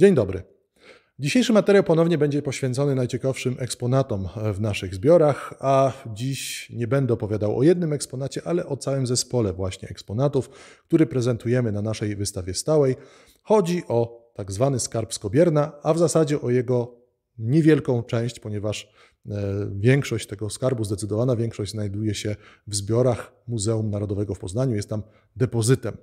Dzień dobry. Dzisiejszy materiał ponownie będzie poświęcony najciekawszym eksponatom w naszych zbiorach, a dziś nie będę opowiadał o jednym eksponacie, ale o całym zespole właśnie eksponatów, który prezentujemy na naszej wystawie stałej. Chodzi o tak zwany skarb Skobierna, a w zasadzie o jego niewielką część, ponieważ e, większość tego skarbu, zdecydowana większość znajduje się w zbiorach Muzeum Narodowego w Poznaniu, jest tam depozytem.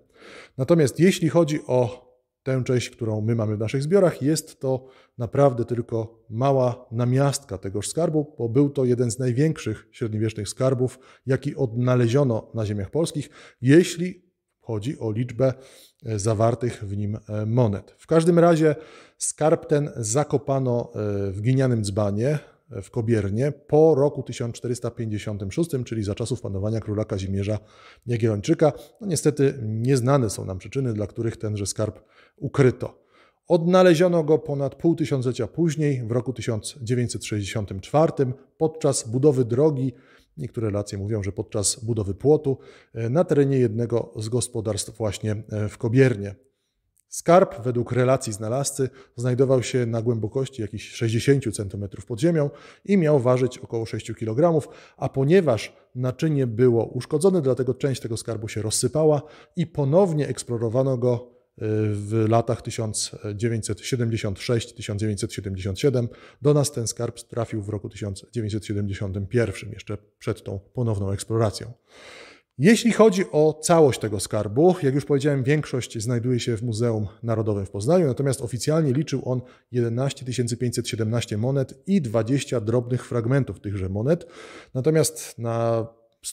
Natomiast jeśli chodzi o tę część, którą my mamy w naszych zbiorach, jest to naprawdę tylko mała namiastka tegoż skarbu, bo był to jeden z największych średniowiecznych skarbów, jaki odnaleziono na ziemiach polskich, jeśli chodzi o liczbę e, zawartych w nim e, monet. W każdym razie skarb ten zakopano e, w ginianym dzbanie, w Kobiernie po roku 1456, czyli za czasów panowania króla Kazimierza Jagiellończyka. No niestety nieznane są nam przyczyny, dla których tenże skarb ukryto. Odnaleziono go ponad pół tysiąclecia później, w roku 1964, podczas budowy drogi. Niektóre relacje mówią, że podczas budowy płotu e, na terenie jednego z gospodarstw właśnie e, w Kobiernie. Skarb, według relacji znalazcy, znajdował się na głębokości jakichś 60 cm pod ziemią i miał ważyć około 6 kg, a ponieważ naczynie było uszkodzone, dlatego część tego skarbu się rozsypała i ponownie eksplorowano go y, w latach 1976-1977. Do nas ten skarb trafił w roku 1971, jeszcze przed tą ponowną eksploracją. Jeśli chodzi o całość tego skarbu, jak już powiedziałem, większość znajduje się w Muzeum Narodowym w Poznaniu, natomiast oficjalnie liczył on 11 517 monet i 20 drobnych fragmentów tychże monet. Natomiast na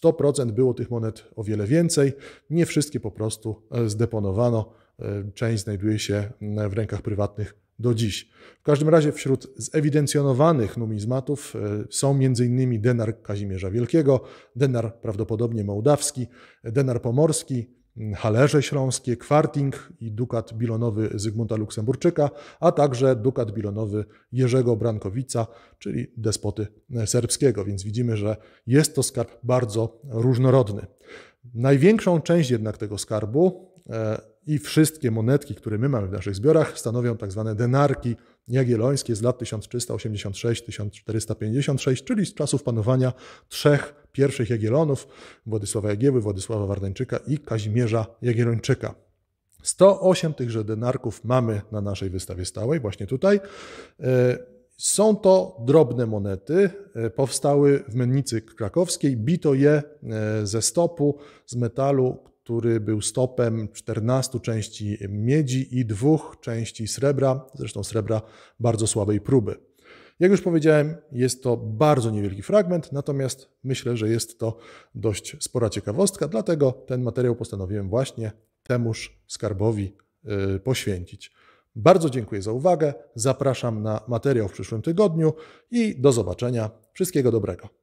100% było tych monet o wiele więcej. Nie wszystkie po prostu e, zdeponowano E, część znajduje się mm, w rękach prywatnych do dziś. W każdym razie wśród zewidencjonowanych numizmatów e, są m.in. denar Kazimierza Wielkiego, denar prawdopodobnie mołdawski, denar pomorski, mm, halerze śląskie, kwarting i dukat bilonowy Zygmunta Luksemburczyka, a także dukat bilonowy Jerzego Brankowica, czyli despoty e, serbskiego. Więc widzimy, że jest to skarb bardzo różnorodny. Największą część jednak tego skarbu i wszystkie monetki, które my mamy w naszych zbiorach, stanowią tak zwane denarki jagiellońskie z lat 1386-1456, czyli z czasów panowania trzech pierwszych Jagielonów, Władysława Jagieły, Władysława Wardańczyka i Kazimierza Jagiellończyka. 108 tychże denarków mamy na naszej wystawie stałej, właśnie tutaj. E, są to drobne monety, e, powstały w mennicy krakowskiej, bito je e, ze stopu, z metalu, który był stopem 14 części miedzi i dwóch części srebra, zresztą srebra bardzo słabej próby. Jak już powiedziałem, jest to bardzo niewielki fragment, natomiast myślę, że jest to dość spora ciekawostka, dlatego ten materiał postanowiłem właśnie temuż skarbowi y, poświęcić. Bardzo dziękuję za uwagę, zapraszam na materiał w przyszłym tygodniu i do zobaczenia. Wszystkiego dobrego.